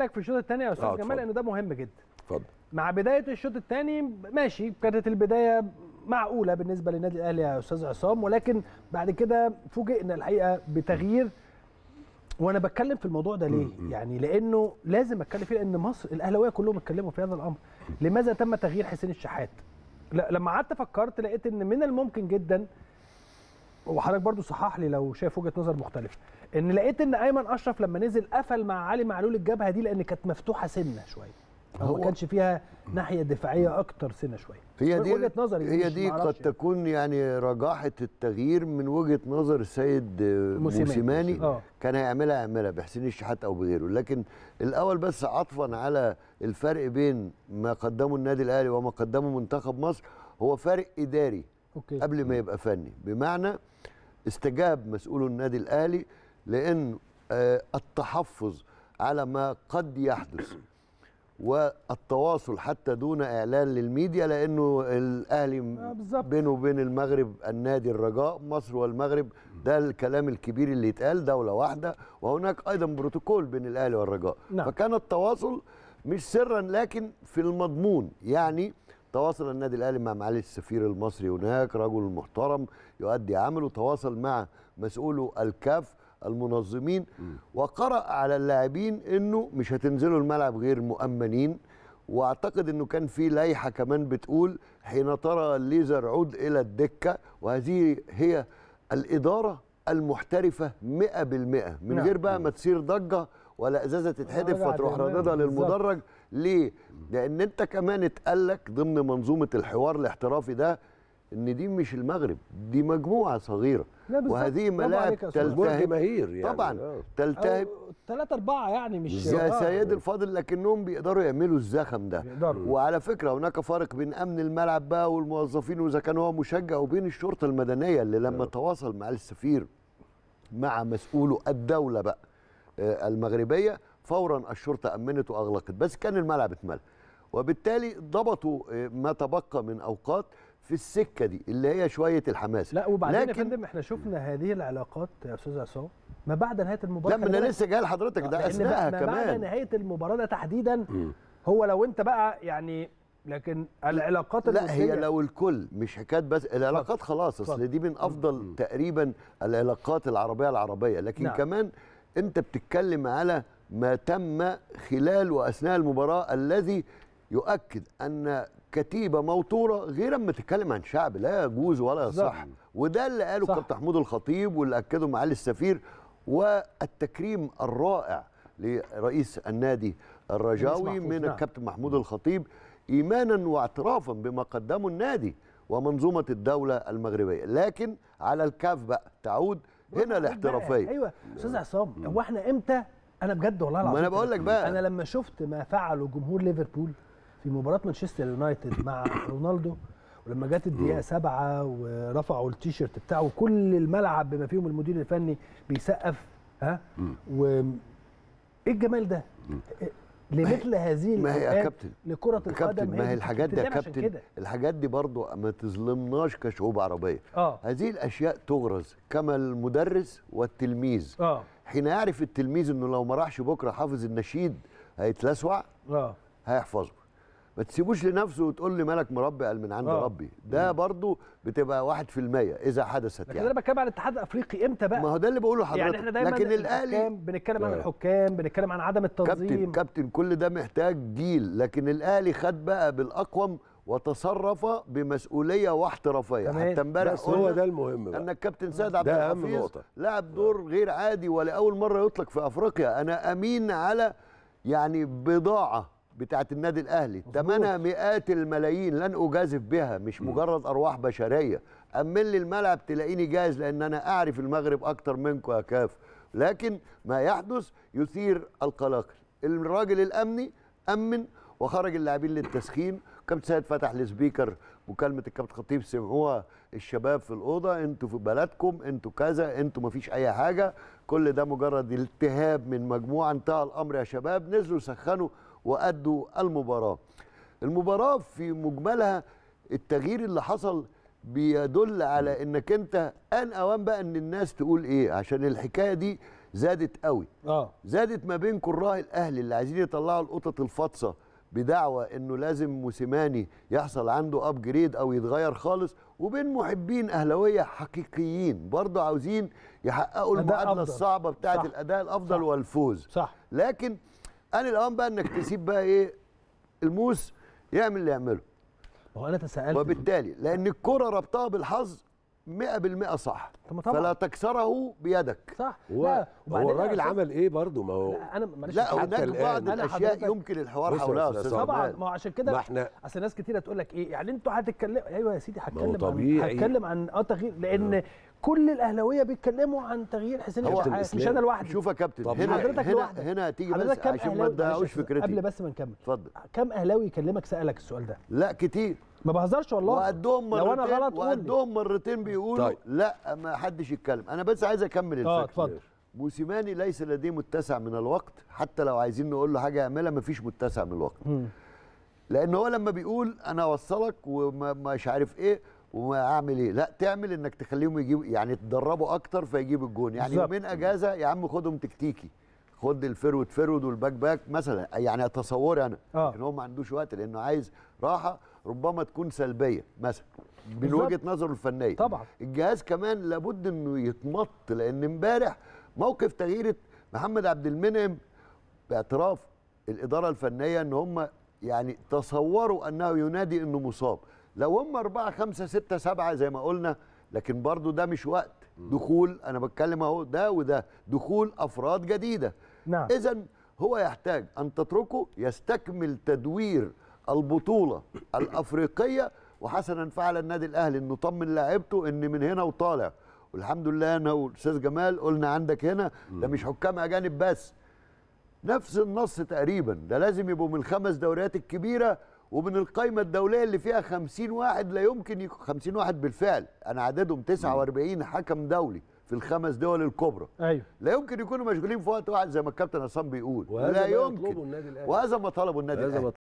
احكي لك في الشوط الثاني يا استاذ آه جمال لان ده مهم جدا اتفضل مع بدايه الشوط الثاني ماشي كانت البدايه معقوله بالنسبه للنادي الاهلي يا استاذ عصام ولكن بعد كده فوجئنا الحقيقه بتغيير وانا بتكلم في الموضوع ده ليه؟ يعني لانه لازم اتكلم فيه لان مصر الاهلاويه كلهم اتكلموا في هذا الامر. لماذا تم تغيير حسين الشحات؟ لما قعدت فكرت لقيت ان من الممكن جدا وحضرتك برضو صحح لي لو شايف وجهه نظر مختلفه ان لقيت ان ايمن اشرف لما نزل قفل مع علي معلول الجبهه دي لان كانت مفتوحه سنه شويه هو ما كانش فيها ناحيه دفاعيه اكتر سنه شويه هي دي وجهه نظري هي دي قد يعني. تكون يعني رجاحه التغيير من وجهه نظر السيد موسيماني اه. كان هيعملها يعملها بحسين الشحات او بغيره لكن الاول بس عطفا على الفرق بين ما قدمه النادي الاهلي وما قدمه منتخب مصر هو فرق اداري أوكي. قبل ما يبقى فني بمعنى استجاب مسؤول النادي الاهلي لان آه، التحفظ على ما قد يحدث والتواصل حتى دون اعلان للميديا لانه الاهلي آه، بينه وبين المغرب النادي الرجاء مصر والمغرب ده الكلام الكبير اللي يتقال دوله واحده وهناك ايضا بروتوكول بين الاهلي والرجاء نعم. فكان التواصل مش سرا لكن في المضمون يعني تواصل النادي الاهلي مع معالي السفير المصري هناك رجل محترم يؤدي عمله تواصل مع مسؤوله الكاف المنظمين وقرأ على اللاعبين انه مش هتنزلوا الملعب غير مؤمنين واعتقد انه كان في لائحه كمان بتقول حين ترى الليزر عود الى الدكه وهذه هي الاداره المحترفه 100% من نعم. غير بقى ما تصير ضجه ولا ازازه تتحدف فتروح رددها للمدرج بالزبط. ليه؟ لأن أنت كمان اتقال لك ضمن منظومة الحوار الاحترافي ده ان دي مش المغرب دي مجموعه صغيره وهذه ملاعب تلتهب يعني طبعا تلتهم اه. تلتهب ثلاثة أربعة يعني مش يا آه. سيد الفاضل لكنهم بيقدروا يعملوا الزخم ده بيقدروا. وعلى فكرة هناك فارق بين أمن الملعب بقى والموظفين وإذا كان هو مشجع وبين الشرطة المدنية اللي لما آه. تواصل مع السفير مع مسؤوله الدولة بقى آه، المغربية فورا الشرطه امنت واغلقت بس كان الملعب اتملى وبالتالي ضبطوا آه، ما تبقى من اوقات في السكه دي اللي هي شويه الحماس لا وبعدين لكن... يا فندم احنا شفنا هذه العلاقات يا استاذ عصام ما بعد نهايه المباراه لا انا لسه جاي لحضرتك ده اثناءها كمان ما بعد نهايه المباراه ده تحديدا هو لو انت بقى يعني لكن العلاقات لا هي لو الكل مش حكايه بس العلاقات خلاص اصل دي من افضل تقريبا العلاقات العربيه العربيه لكن نعم. كمان انت بتتكلم على ما تم خلال واثناء المباراه الذي يؤكد ان كتيبه موتوره غير اما تتكلم عن شعب لا يجوز ولا يصح وده اللي قاله الكابتن محمود الخطيب واللي اكده معالي السفير والتكريم الرائع لرئيس النادي الرجاوي من نعم. الكابتن محمود الخطيب ايمانا واعترافا بما قدمه النادي ومنظومه الدوله المغربيه لكن على الكاف بقى تعود هنا الاحترافيه ايوه استاذ عصام هو احنا امتى انا بجد والله العظيم انا بقول لك بقى انا لما شفت ما فعله جمهور ليفربول في مباراه مانشستر يونايتد مع رونالدو ولما جت الدقيقه سبعة ورفعوا التيشيرت بتاعه وكل الملعب بما فيهم المدير الفني بيسقف ها و ايه الجمال ده لمثل هذه ما هي يا كابتن لكره القدم ما هي الحاجات دي يا كابتن الحاجات دي برضو ما تظلمناش كشعوب عربيه آه. هذه الاشياء تغرز كما المدرس والتلميذ آه. حين يعرف التلميذ انه لو ما راحش بكره حافظ النشيد هيتلسع آه. هيحفظه ما تسيبوش لنفسه وتقول لي مالك مربي قال من عند أوه. ربي ده برضو بتبقى واحد في المية إذا حدثت لكن يعني أنا بتكلم عن الاتحاد الأفريقي إمتى بقى؟ ما هو ده اللي بقوله لحضرتك يعني إحنا دايما لكن الأهلي بنتكلم عن آه. الحكام بنتكلم عن عدم التنظيم كابتن كابتن كل ده محتاج جيل لكن الأهلي خد بقى بالأقوم وتصرف بمسؤوليه واحترافيه حتى امبارح هو ده المهم بقى. ان الكابتن سيد عبد الحفيظ لعب دور آه. غير عادي ولاول مره يطلق في افريقيا انا امين على يعني بضاعه بتاعت النادي الاهلي ثمنها مئات الملايين لن اجازف بها مش مجرد ارواح بشريه امن لي الملعب تلاقيني جاهز لان انا اعرف المغرب اكتر منكم يا كاف لكن ما يحدث يثير القلاقل الراجل الامني امن وخرج اللاعبين للتسخين كابتن سيد فتح السبيكر مكالمه الكابتن خطيب سمعوها الشباب في الاوضه انتوا في بلدكم انتوا كذا انتوا ما فيش اي حاجه كل ده مجرد التهاب من مجموعه انتهى الامر يا شباب نزلوا سخنوا وأدوا المباراة المباراة في مجملها التغيير اللي حصل بيدل على انك انت ان اوان بقى ان الناس تقول ايه عشان الحكايه دي زادت قوي اه زادت ما بين كراء الاهلي اللي عايزين يطلعوا القطط الفاطسه بدعوى انه لازم موسيماني يحصل عنده ابجريد او يتغير خالص وبين محبين اهلاويه حقيقيين برضه عاوزين يحققوا المعادله الصعبه بتاعه الاداء الافضل صح والفوز صح لكن انا الاوان بقى انك تسيب بقى ايه الموس يعمل اللي يعمله هو انا تساءلت وبالتالي لان الكره ربطها بالحظ 100% صح طبعا. فلا تكسره بيدك صح و... لا هو الراجل عمل ايه برضه ما هو لا انا معلش لا هناك بعض الاشياء يمكن الحوار حولها طبعا ما هو عشان كده ما احنا اصل ناس كتيره تقول لك ايه يعني انتوا هتتكلموا ايوه يا سيدي هتكلم عن هتكلم عن اه تغيير لان آه. كل الاهلاويه بيتكلموا عن تغيير حسين الشحات مش انا إيه؟ لوحدي شوف يا كابتن هنا حضرتك هنا لوحدك. هنا تيجي بس عشان ما تضيعوش فكرتي قبل بس ما نكمل اتفضل كم اهلاوي يكلمك سالك السؤال ده لا كتير ما بهزرش والله وقدهم مرتين لو انا غلط وقدهم مرتين بيقولوا طيب. لا ما حدش يتكلم انا بس عايز اكمل آه، الفكره اه اتفضل موسيماني ليس لديه متسع من الوقت حتى لو عايزين نقول له حاجه يعملها ما فيش متسع من الوقت لان هو لما بيقول انا اوصلك ومش عارف ايه واعمل ايه لا تعمل انك تخليهم يجيبوا يعني تدربوا اكتر فيجيب الجون يعني يومين اجازه يا عم خدهم تكتيكي خد الفرود فرود والباك باك مثلا يعني اتصوري انا آه. ان هو ما عندوش وقت لانه عايز راحه ربما تكون سلبيه مثلا من وجهه نظره الفنيه طبعا الجهاز كمان لابد انه يتمط لان امبارح موقف تغيير محمد عبد المنعم باعتراف الاداره الفنيه ان هم يعني تصوروا انه ينادي انه مصاب لو هم أربعة خمسة ستة سبعة زي ما قلنا لكن برضو ده مش وقت دخول أنا بتكلم أهو ده وده دخول أفراد جديدة نعم. إذا هو يحتاج أن تتركه يستكمل تدوير البطولة الأفريقية وحسنا فعل النادي الأهلي إنه طمن لاعيبته إن من هنا وطالع والحمد لله أنا والأستاذ جمال قلنا عندك هنا ده مش حكام أجانب بس نفس النص تقريبا ده لازم يبقوا من الخمس دوريات الكبيرة ومن القايمه الدوليه اللي فيها 50 واحد لا يمكن يكون 50 واحد بالفعل انا عددهم 49 حكم دولي في الخمس دول الكبرى ايوه لا يمكن يكونوا مشغولين في وقت واحد زي ما الكابتن عصام بيقول لا يمكن وهذا ما طلبه النادي الاهلي